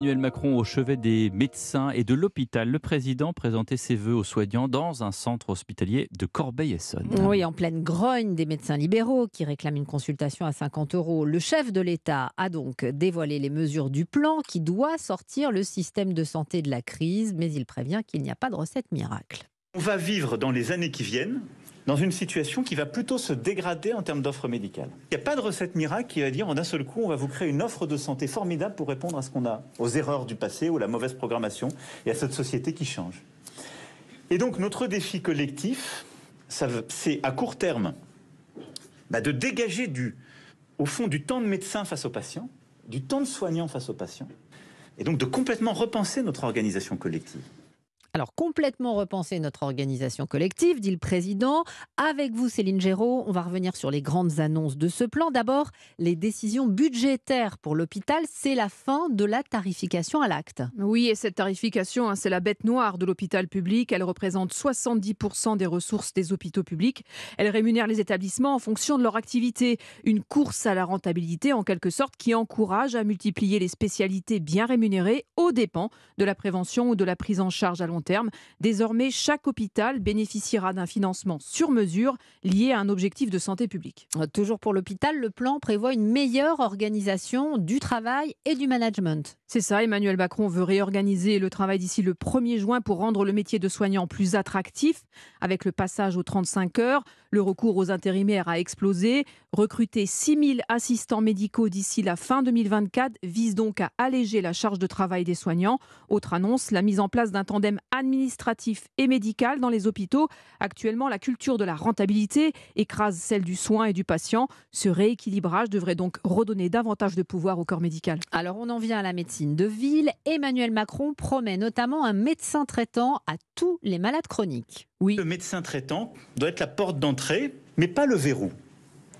Emmanuel Macron au chevet des médecins et de l'hôpital. Le président présentait ses voeux aux soignants dans un centre hospitalier de Corbeil-Essonne. Oui, en pleine grogne des médecins libéraux qui réclament une consultation à 50 euros. Le chef de l'État a donc dévoilé les mesures du plan qui doit sortir le système de santé de la crise, mais il prévient qu'il n'y a pas de recette miracle. On va vivre dans les années qui viennent dans une situation qui va plutôt se dégrader en termes d'offres médicales. Il n'y a pas de recette miracle qui va dire en un seul coup on va vous créer une offre de santé formidable pour répondre à ce qu'on a, aux erreurs du passé ou à la mauvaise programmation et à cette société qui change. Et donc notre défi collectif, c'est à court terme bah, de dégager du, au fond du temps de médecin face aux patients, du temps de soignant face aux patients, et donc de complètement repenser notre organisation collective. Alors, complètement repenser notre organisation collective, dit le président. Avec vous, Céline Géraud, on va revenir sur les grandes annonces de ce plan. D'abord, les décisions budgétaires pour l'hôpital. C'est la fin de la tarification à l'acte. Oui, et cette tarification, hein, c'est la bête noire de l'hôpital public. Elle représente 70% des ressources des hôpitaux publics. Elle rémunère les établissements en fonction de leur activité. Une course à la rentabilité, en quelque sorte, qui encourage à multiplier les spécialités bien rémunérées aux dépens de la prévention ou de la prise en charge à long terme terme. Désormais, chaque hôpital bénéficiera d'un financement sur mesure lié à un objectif de santé publique. Euh, toujours pour l'hôpital, le plan prévoit une meilleure organisation du travail et du management. C'est ça, Emmanuel Macron veut réorganiser le travail d'ici le 1er juin pour rendre le métier de soignant plus attractif, avec le passage aux 35 heures, le recours aux intérimaires a explosé, recruter 6000 assistants médicaux d'ici la fin 2024 vise donc à alléger la charge de travail des soignants. Autre annonce, la mise en place d'un tandem administratif et médical dans les hôpitaux. Actuellement, la culture de la rentabilité écrase celle du soin et du patient. Ce rééquilibrage devrait donc redonner davantage de pouvoir au corps médical. Alors on en vient à la médecine de ville. Emmanuel Macron promet notamment un médecin traitant à tous les malades chroniques. Oui. Le médecin traitant doit être la porte d'entrée, mais pas le verrou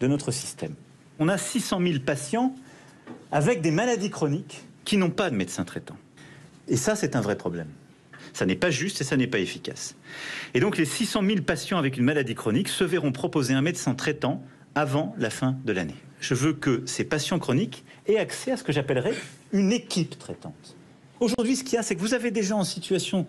de notre système. On a 600 000 patients avec des maladies chroniques qui n'ont pas de médecin traitant. Et ça, c'est un vrai problème. Ça n'est pas juste et ça n'est pas efficace. Et donc les 600 000 patients avec une maladie chronique se verront proposer un médecin traitant avant la fin de l'année. Je veux que ces patients chroniques aient accès à ce que j'appellerais une équipe traitante. Aujourd'hui, ce qu'il y a, c'est que vous avez des gens en situation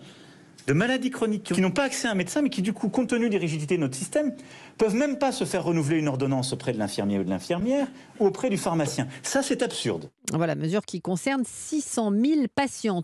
de maladie chronique qui n'ont pas accès à un médecin, mais qui, du coup, compte tenu des rigidités de notre système, peuvent même pas se faire renouveler une ordonnance auprès de l'infirmier ou de l'infirmière ou auprès du pharmacien. Ça, c'est absurde. Voilà, mesure qui concerne 600 000 patients.